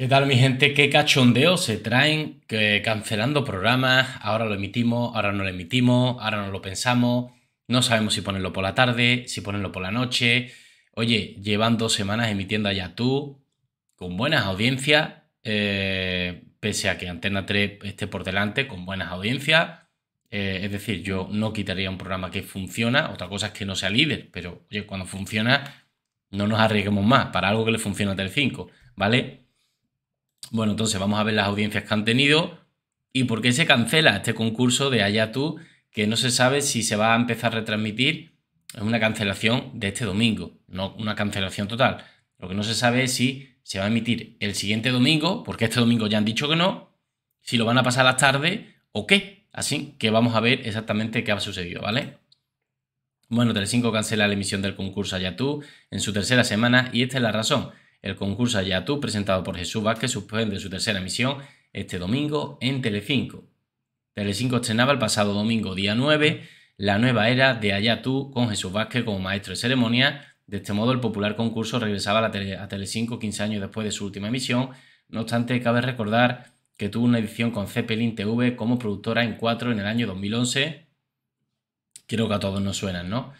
¿Qué tal mi gente? ¿Qué cachondeo se traen cancelando programas? Ahora lo emitimos, ahora no lo emitimos, ahora no lo pensamos, no sabemos si ponerlo por la tarde, si ponerlo por la noche. Oye, llevan dos semanas emitiendo allá tú, con buenas audiencias, eh, pese a que Antena 3 esté por delante, con buenas audiencias. Eh, es decir, yo no quitaría un programa que funciona, otra cosa es que no sea líder, pero oye, cuando funciona, no nos arriesguemos más para algo que le funciona a 5, ¿vale? Bueno, entonces vamos a ver las audiencias que han tenido y por qué se cancela este concurso de Allá tú, que no se sabe si se va a empezar a retransmitir. Es una cancelación de este domingo, no una cancelación total. Lo que no se sabe es si se va a emitir el siguiente domingo, porque este domingo ya han dicho que no, si lo van a pasar a la tarde o qué. Así que vamos a ver exactamente qué ha sucedido, ¿vale? Bueno, Telecinco cancela la emisión del concurso Allá tú en su tercera semana y esta es la razón. El concurso tú, presentado por Jesús Vázquez, suspende su tercera emisión este domingo en Telecinco. Telecinco estrenaba el pasado domingo, día 9, la nueva era de tú con Jesús Vázquez como maestro de ceremonia. De este modo, el popular concurso regresaba a, tele, Telecinco 15 años después de su última emisión. No obstante, cabe recordar que tuvo una edición con Zeppelin TV como productora en 4 en el año 2011. Creo que a todos nos suenan, ¿no?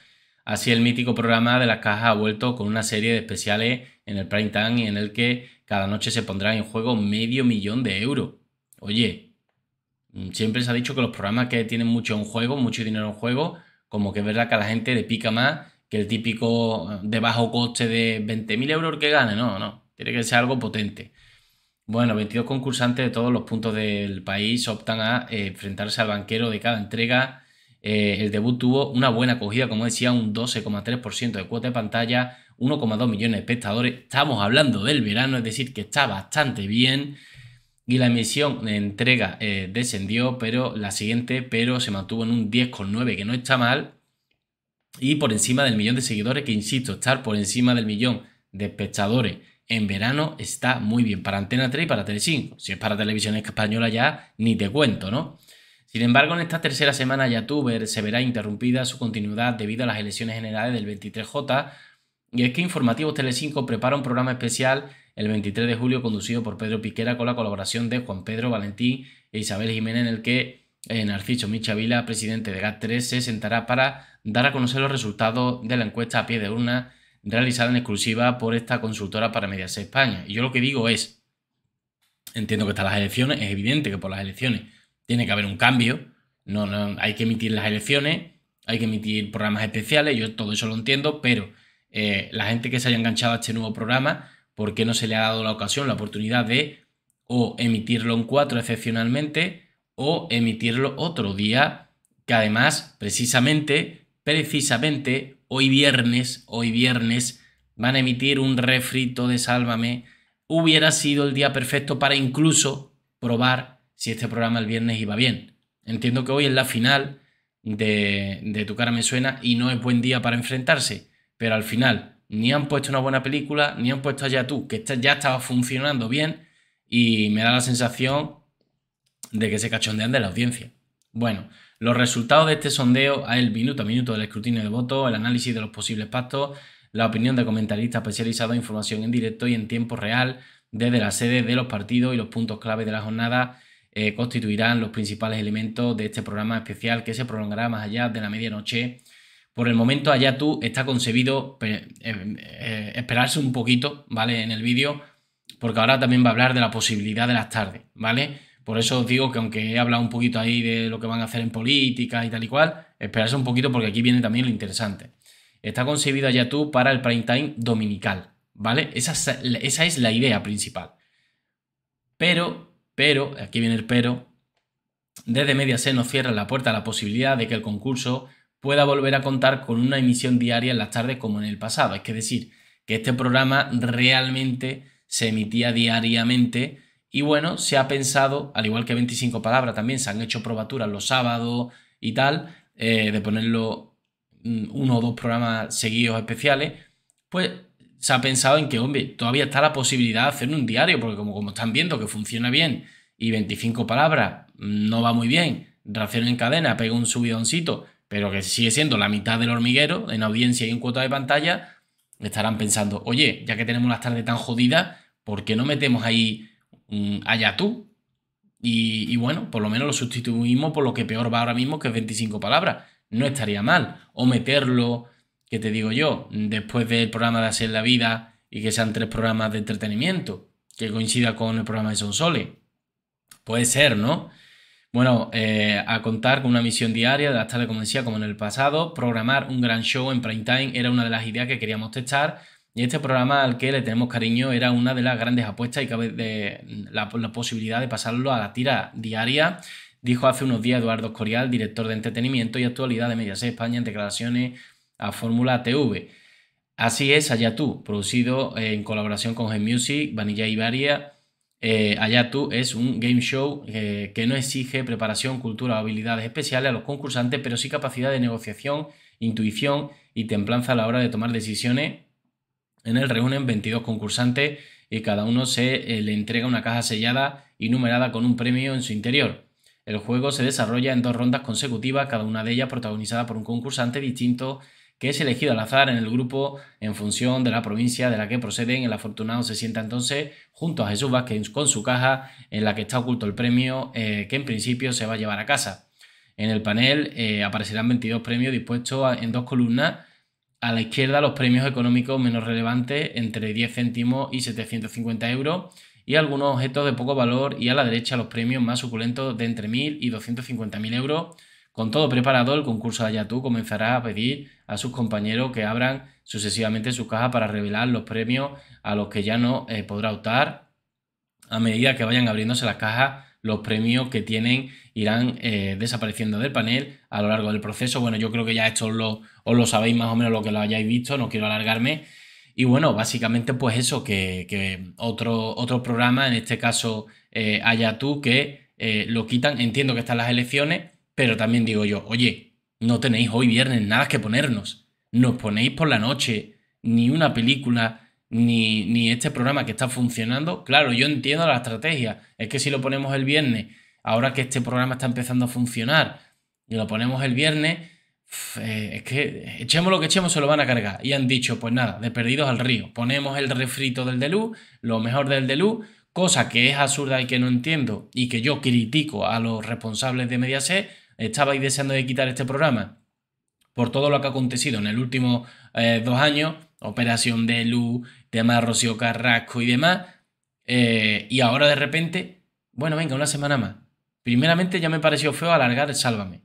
Así el mítico programa de las cajas ha vuelto con una serie de especiales en el prime time en el que cada noche se pondrá en juego medio millón de euros. Oye, mm, siempre se ha dicho que los programas que tienen mucho en juego, mucho dinero en juego, como que es verdad que a la gente le pica más que el típico eh, de bajo coste de 20.000 euros que gane. No, no, tiene que ser algo potente. Bueno, 22 concursantes de todos los puntos del país optan a eh, enfrentarse al banquero de cada entrega eh, el debut tuvo una buena acogida, como decía, un 12,3% de cuota de pantalla, 1,2 millones de espectadores. Estamos hablando del verano, es decir, que está bastante bien. Y la emisión de entrega eh, descendió, pero la siguiente, pero se mantuvo en un 10,9, que no está mal. Y por encima del millón de seguidores, que insisto, estar por encima del millón de espectadores en verano está muy bien para Antena 3 y para Telecinco. Si es para televisión española ya, ni te cuento, ¿no? Sin embargo, en esta tercera semana ya Yatuber se verá interrumpida su continuidad debido a las elecciones generales del 23J, y es que Informativos Telecinco prepara un programa especial el 23 de julio conducido por Pedro Piquera con la colaboración de Juan Pedro Valentín e Isabel Jiménez en el que Narciso Michavila, presidente de GAT3, se sentará para dar a conocer los resultados de la encuesta a pie de urna realizada en exclusiva por esta consultora para Mediaset España. Y yo lo que digo es, entiendo que están las elecciones, es evidente que por las elecciones tiene que haber un cambio. No, hay que emitir las elecciones, hay que emitir programas especiales, yo todo eso lo entiendo, pero eh, la gente que se haya enganchado a este nuevo programa, ¿por qué no se le ha dado la ocasión, la oportunidad de o emitirlo en cuatro excepcionalmente o emitirlo otro día que además, precisamente, precisamente, hoy viernes, hoy viernes, van a emitir un refrito de Sálvame. Hubiera sido el día perfecto para incluso probar si este programa el viernes iba bien. Entiendo que hoy es la final de, Tu cara me suena y no es buen día para enfrentarse, pero al final ni han puesto una buena película, ni han puesto allá tú, que ya estaba funcionando bien y me da la sensación de que se cachondean de la audiencia. Bueno, los resultados de este sondeo a el minuto a minuto del escrutinio de votos, el análisis de los posibles pactos, la opinión de comentaristas especializados, información en directo y en tiempo real desde la sede de los partidos y los puntos clave de la jornada eh, constituirán los principales elementos de este programa especial que se prolongará más allá de la medianoche. Por el momento, allá tú está concebido eh, eh, esperarse un poquito, ¿vale? En el vídeo, porque ahora también va a hablar de la posibilidad de las tardes, ¿vale? Por eso os digo que aunque he hablado un poquito ahí de lo que van a hacer en política y tal y cual, esperarse un poquito porque aquí viene también lo interesante. Está concebido allá tú para el prime time dominical, ¿vale? esa es la idea principal. Pero pero, aquí viene el pero, desde Mediaset nos cierra la puerta a la posibilidad de que el concurso pueda volver a contar con una emisión diaria en las tardes como en el pasado. Es que decir, que este programa realmente se emitía diariamente y bueno, se ha pensado, al igual que 25 palabras también, se han hecho probaturas los sábados y tal, eh, de ponerlo mm, uno o dos programas seguidos especiales, pues se ha pensado en que, hombre, todavía está la posibilidad de hacer un diario, porque como, como están viendo que funciona bien y 25 palabras mm, no va muy bien, Ración en cadena pega un subidoncito, pero que sigue siendo la mitad del hormiguero en audiencia y en cuota de pantalla, estarán pensando, oye, ya que tenemos las tardes tan jodidas, ¿por qué no metemos ahí mm, allá tú? Y, y, bueno, por lo menos lo sustituimos por lo que peor va ahora mismo, que es 25 palabras. No estaría mal. O meterlo que te digo yo, después del programa de Hacer la Vida y que sean tres programas de entretenimiento, que coincida con el programa de Son Sole. Puede ser, ¿no? Bueno, eh, a contar con una misión diaria de la como decía, como en el pasado, programar un gran show en prime time era una de las ideas que queríamos testar. Y este programa al que le tenemos cariño era una de las grandes apuestas y cabe la, posibilidad de pasarlo a la tira diaria dijo hace unos días Eduardo Escorial, director de entretenimiento y actualidad de Mediaset España, en declaraciones a Fórmula TV. Así es, Allá producido eh, en colaboración con G-Music, Vanilla Ibaria. Eh, Allá es un game show eh, que no exige preparación, cultura o habilidades especiales a los concursantes, pero sí capacidad de negociación, intuición y templanza a la hora de tomar decisiones. En él reúnen 22 concursantes y cada uno se eh, le entrega una caja sellada y numerada con un premio en su interior. El juego se desarrolla en dos rondas consecutivas, cada una de ellas protagonizada por un concursante distinto que es elegido al azar en el grupo en función de la provincia de la que proceden. El afortunado se sienta entonces junto a Jesús Vázquez con su caja en la que está oculto el premio eh, que en principio se va a llevar a casa. En el panel eh, aparecerán 22 premios dispuestos en dos columnas. A la izquierda los premios económicos menos relevantes entre 10 céntimos y 750 euros y algunos objetos de poco valor y a la derecha los premios más suculentos de entre 1.000 y 250.000 euros con todo preparado, el concurso de Ayatú comenzará a pedir a sus compañeros que abran sucesivamente sus cajas para revelar los premios a los que ya no eh, podrá optar. A medida que vayan abriéndose las cajas, los premios que tienen irán eh, desapareciendo del panel a lo largo del proceso. Bueno, yo creo que ya esto os lo, sabéis más o menos lo que lo hayáis visto, no quiero alargarme. Y bueno, básicamente pues eso, que, otro, otro, programa, en este caso Haya eh, Ayatú, que lo quitan, entiendo que están las elecciones, pero también digo yo, oye, no tenéis hoy viernes nada que ponernos. Nos ponéis por la noche ni una película, ni, ni este programa que está funcionando. Claro, yo entiendo la estrategia. Es que si lo ponemos el viernes, ahora que este programa está empezando a funcionar, y lo ponemos el viernes, eh, es que echemos lo que echemos, se lo van a cargar. Y han dicho, pues nada, de perdidos al río. Ponemos el refrito del Delú, lo mejor del Delú, cosa que es absurda y que no entiendo y que yo critico a los responsables de Mediaset, estabais deseando de quitar este programa por todo lo que ha acontecido en el último eh, dos años, operación de Luz, tema de Rocío Carrasco y demás, eh, y ahora de repente, bueno, venga, una semana más. Primeramente ya me pareció feo alargar el Sálvame.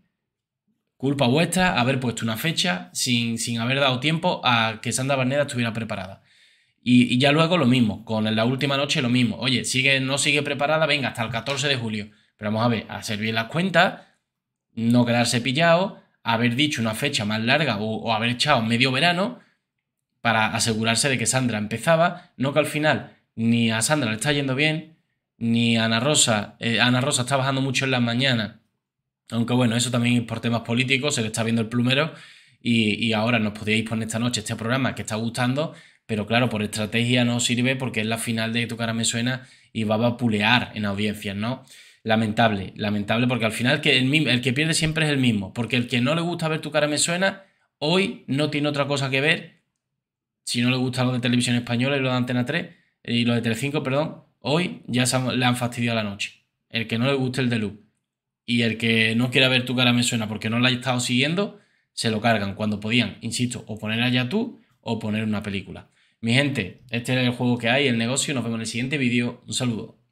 Culpa vuestra haber puesto una fecha sin, sin haber dado tiempo a que Sandra Barneda estuviera preparada. Y, ya luego lo mismo, con la última noche lo mismo. Oye, sigue, no sigue preparada, venga, hasta el 14 de julio. Pero vamos a ver, a servir las cuentas, no quedarse pillado, haber dicho una fecha más larga o, haber echado medio verano para asegurarse de que Sandra empezaba, no que al final ni a Sandra le está yendo bien, ni a Ana Rosa, eh, Ana Rosa está bajando mucho en las mañanas, aunque bueno, eso también por temas políticos, se le está viendo el plumero y, ahora nos podíais poner esta noche este programa que está gustando, pero claro, por estrategia no sirve porque es la final de Tu cara me suena y va a vapulear en audiencias, ¿no? lamentable, lamentable, porque al final que el, que pierde siempre es el mismo, porque el que no le gusta ver tu cara me suena, hoy no tiene otra cosa que ver, si no le gusta lo de televisión española y lo de Antena 3, y lo de Telecinco, perdón, hoy ya le han fastidiado la noche. El que no le guste el de y el que no quiera ver tu cara me suena porque no la ha estado siguiendo, se lo cargan cuando podían, insisto, o poner allá tú o poner una película. Mi gente, este es el juego que hay, el negocio, nos vemos en el siguiente vídeo, un saludo.